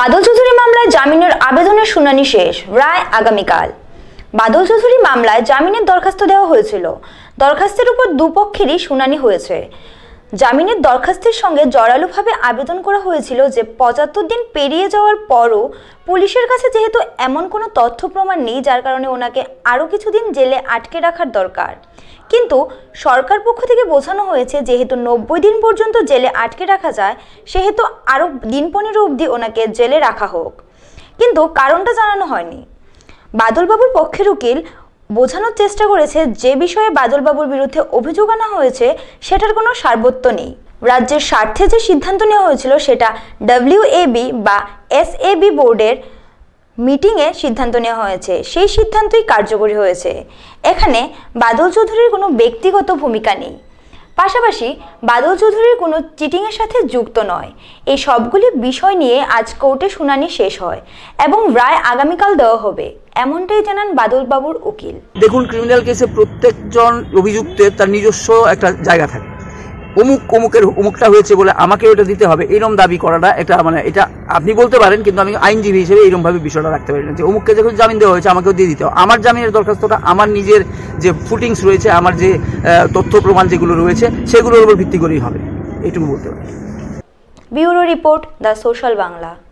বাদল চৌধুরী মামলায় জামিনের আবেদনের শুনানি শেষ রায় আগামীকাল বাদল চৌধুরী মামলায় জামিনের দরখাস্ত দেওয়া হয়েছিল দরখাস্তের উপর দুপক্ষেরই শুনানি হয়েছে জামিনের দরখাস্তের সঙ্গে জোরালোভাবে আবেদন করা হয়েছিল যে পঁচাত্তর দিন পেরিয়ে যাওয়ার পরও পুলিশের কাছে যেহেতু এমন কোনো তথ্য প্রমাণ নেই যার কারণে ওনাকে আরও কিছুদিন জেলে আটকে রাখার দরকার কিন্তু সরকার পক্ষ থেকে বোঝানো হয়েছে যেহেতু নব্বই দিন পর্যন্ত জেলে আটকে রাখা যায় সেহেতু আরও দিন পনেরো অবধি ওনাকে জেলে রাখা হোক কিন্তু কারণটা জানানো হয়নি বাদলবাবুর পক্ষের উকিল বোঝানোর চেষ্টা করেছে যে বিষয়ে বাদলবাবুর বিরুদ্ধে অভিযোগ আনা হয়েছে সেটার কোনো সার্বত্য নেই রাজ্যের স্বার্থে যে সিদ্ধান্ত নেওয়া হয়েছিল সেটা ডাব্লিউএবি বা এসএবি বোর্ডের মিটিংয়ে সিদ্ধান্ত নেওয়া হয়েছে সেই সিদ্ধান্তই কার্যকরী হয়েছে এখানে বাদল চৌধুরীর কোনো ব্যক্তিগত ভূমিকা নেই পাশাপাশি বাদল চৌধুরীর কোনো চিটিংয়ের সাথে যুক্ত নয় এই সবগুলি বিষয় নিয়ে আজ কোর্টে শুনানি শেষ হয় এবং রায় আগামীকাল দেওয়া হবে এমনটাই জানান বাদলবাবুর উকিল দেখুন ক্রিমিনাল কেসে প্রত্যেকজন অভিযুক্তের তার নিজস্ব একটা জায়গা থাকে অমুক অমুকের অমুকটা হয়েছে বলে আমাকে ওটা দিতে হবে এরকম দাবি করাটা এটা মানে এটা আপনি বলতে পারেন কিন্তু আমি আইনজীবী হিসেবে এরকমভাবে বিষয়টা রাখতে পারি না যে অমুককে যখন জামিন দেওয়া হয়েছে আমাকেও দিয়ে দিতে হবে আমার জামিনের দরখাস্তটা আমার নিজের যে ফুটিংস রয়েছে আমার যে তথ্য প্রমাণ যেগুলো রয়েছে সেগুলোর উপর ভিত্তি করেই হবে এটুকু বলতে পারি bureau report the social Bangla